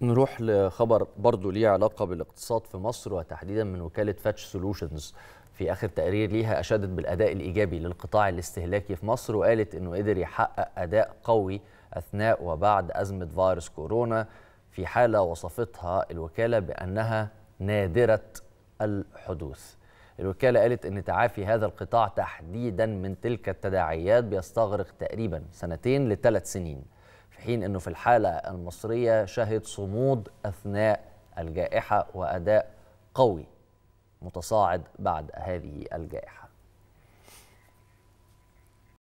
نروح لخبر برضه ليه علاقه بالاقتصاد في مصر وتحديدا من وكاله فاتش سولوشنز في اخر تقرير ليها اشادت بالاداء الايجابي للقطاع الاستهلاكي في مصر وقالت انه قدر يحقق اداء قوي اثناء وبعد ازمه فيروس كورونا في حاله وصفتها الوكاله بانها نادره الحدوث. الوكاله قالت ان تعافي هذا القطاع تحديدا من تلك التداعيات بيستغرق تقريبا سنتين لثلاث سنين. في حين أنه في الحالة المصرية شهد صمود أثناء الجائحة وأداء قوي متصاعد بعد هذه الجائحة